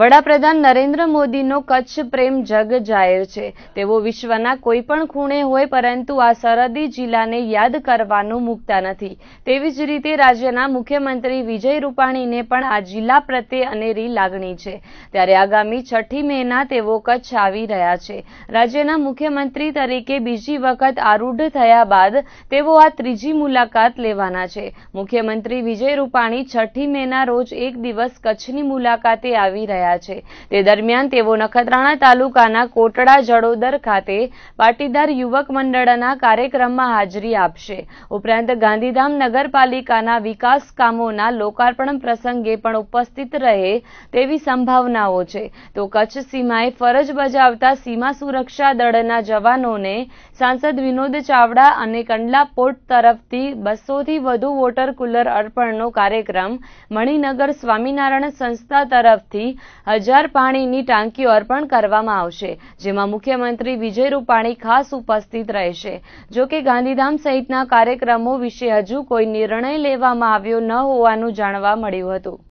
વડાપ્રધાન નરેન્દ્ર મોદીનો કચ્છ પ્રેમ જગ જાહેર છે તેઓ વિશ્વના કોઈ પણ ખૂણે હોય પરંતુ આ સરહદી જિલ્લાને યાદ કરવાનું મૂકતા નથી તેવી જ રીતે રાજ્યના મુખ્યમંત્રી વિજય રૂપાણીને પણ આ જિલ્લા પ્રત્યે અનેરી લાગણી છે ત્યારે આગામી છઠ્ઠી મેના તેઓ કચ્છ આવી રહ્યા છે રાજ્યના મુખ્યમંત્રી તરીકે બીજી વખત આરૂઢ થયા બાદ તેઓ આ ત્રીજી મુલાકાત લેવાના છે મુખ્યમંત્રી વિજય રૂપાણી છઠ્ઠી મેના રોજ એક દિવસ કચ્છની મુલાકાતે આવી રહ્યા રહ્યા છે તે દરમિયાન તેઓ નખત્રાણા તાલુકાના કોટડા જડોદર ખાતે પાટીદાર યુવક મંડળના કાર્યક્રમમાં હાજરી આપશે ઉપરાંત ગાંધીધામ નગરપાલિકાના વિકાસ કામોના લોકાર્પણ પ્રસંગે પણ ઉપસ્થિત રહે તેવી સંભાવનાઓ છે તો કચ્છ સીમાએ ફરજ બજાવતા સીમા સુરક્ષા દળના જવાનોને સાંસદ વિનોદ ચાવડા અને કંડલા પોર્ટ તરફથી બસોથી વધુ વોટર કુલર અર્પણનો કાર્યક્રમ મણિનગર સ્વામિનારાયણ સંસ્થા તરફથી હજાર પાણીની ટાંકીઓ અર્પણ કરવામાં આવશે જેમાં મુખ્યમંત્રી વિજય રૂપાણી ખાસ ઉપસ્થિત રહેશે જોકે ગાંધીધામ સહિતના કાર્યક્રમો વિશે હજુ કોઈ નિર્ણય લેવામાં આવ્યો ન હોવાનું જાણવા મળ્યું હતું